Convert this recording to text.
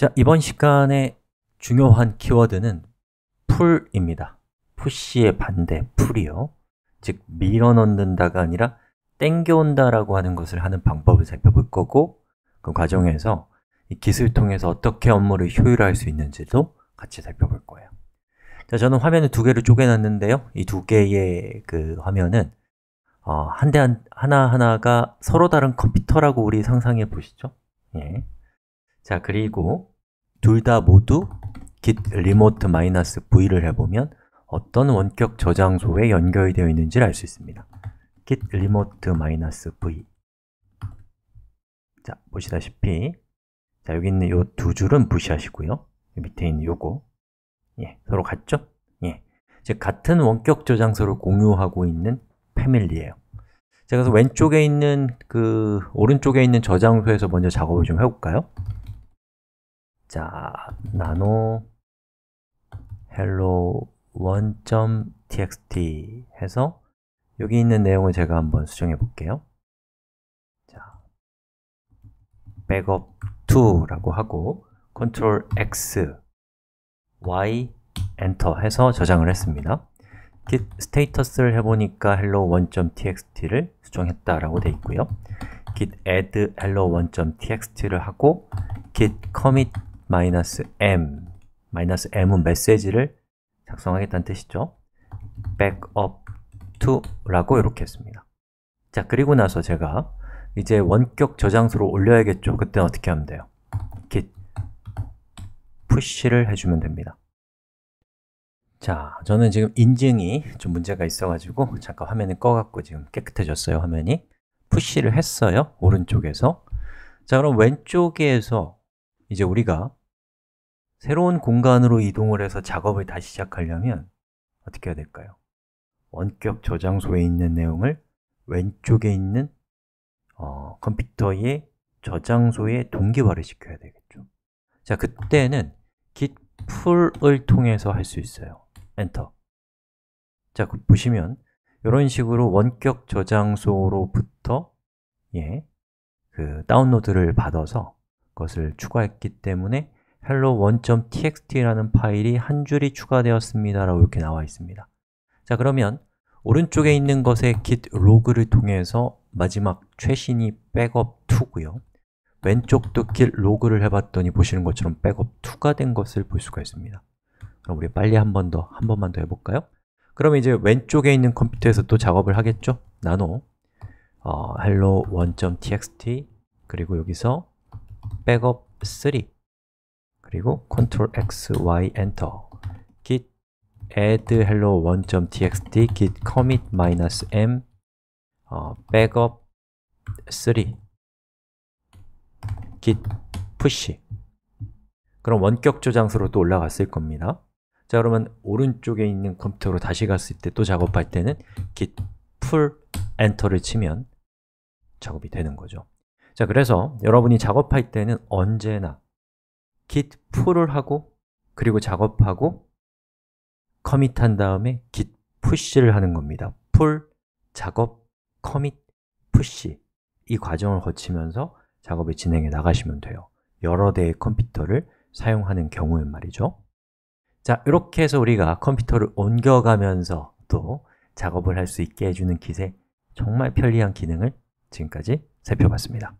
자, 이번 시간에 중요한 키워드는 풀입니다. 푸시의 반대, 풀이요. 즉, 밀어넣는다가 아니라 땡겨온다라고 하는 것을 하는 방법을 살펴볼 거고 그 과정에서 이술을 통해서 어떻게 업무를 효율화할 수 있는지도 같이 살펴볼 거예요. 자, 저는 화면을 두 개를 쪼개놨는데요. 이 두 개의 그 화면은 어, 한 대 한, 하나하나가 서로 다른 컴퓨터라고 우리 상상해 보시죠. 예. 자, 그리고 둘다 모두 git remote-v를 해보면 어떤 원격 저장소에 연결이 되어 있는지를 알 수 있습니다. git remote-v 자, 보시다시피 자, 여기 있는 이 두 줄은 무시하시고요. 밑에 있는 요거 예, 서로 같죠? 예. 즉 같은 원격 저장소를 공유하고 있는 패밀리예요. 자, 그래서 왼쪽에 있는 그 오른쪽에 있는 저장소에서 먼저 작업을 좀 해볼까요? 자, 나노 hello 1.txt 해서 여기 있는 내용을 제가 한번 수정해 볼게요. 자, 백업 2라고 하고 Ctrl X, Y, 엔터 해서 저장을 했습니다. git 스테이터스를 해보니까 hello 1.txt를 수정했다라고 되어 있고요. git add hello 1.txt를 하고 git commit 마이너스 m 마이너스 m은 메시지를 작성하겠다는 뜻이죠 backup to 라고 이렇게 했습니다 자, 그리고 나서 제가 이제 원격 저장소로 올려야겠죠 그때 는 어떻게 하면 돼요? git push를 해주면 됩니다 자, 저는 지금 인증이 좀 문제가 있어가지고 잠깐 화면을 꺼갖고 지금 깨끗해졌어요, 화면이 푸시를 했어요, 오른쪽에서 자, 그럼 왼쪽에서 이제 우리가 새로운 공간으로 이동을 해서 작업을 다시 시작하려면 어떻게 해야 될까요? 원격 저장소에 있는 내용을 왼쪽에 있는 어, 컴퓨터의 저장소에 동기화를 시켜야 되겠죠 자, 그때는 git 풀을 통해서 할 수 있어요 엔터 자, 그 보시면 이런 식으로 원격 저장소로부터 예, 그 다운로드를 받아서 그것을 추가했기 때문에 hello1.txt라는 파일이 한 줄이 추가되었습니다 라고 이렇게 나와 있습니다 자 그러면 오른쪽에 있는 것의 git 로그를 통해서 마지막 최신이 백업 2고요 왼쪽도 git 로그를 해봤더니 보시는 것처럼 백업 2가 된 것을 볼 수가 있습니다 그럼 우리 빨리 한 번 더, 한 번만 더 해볼까요? 그럼 이제 왼쪽에 있는 컴퓨터에서 또 작업을 하겠죠? 나노 어, hello1.txt 그리고 여기서 백업 3 그리고 Ctrl X, Y, e 터 git add hello 1.txt git commit m 어, backup 3 git push 그럼 원격 저장소로 또 올라갔을 겁니다 자 그러면 오른쪽에 있는 컴퓨터로 다시 갔을 때 또 작업할 때는 git pull e n t e r 를 치면 작업이 되는 거죠 자 그래서 여러분이 작업할 때는 언제나 git pull을 하고 그리고 작업하고 커밋한 다음에 git push를 하는 겁니다 pull, 작업, 커밋, push 이 과정을 거치면서 작업을 진행해 나가시면 돼요 여러 대의 컴퓨터를 사용하는 경우에 말이죠 자, 이렇게 해서 우리가 컴퓨터를 옮겨가면서 또 작업을 할 수 있게 해주는 킷의 정말 편리한 기능을 지금까지 살펴봤습니다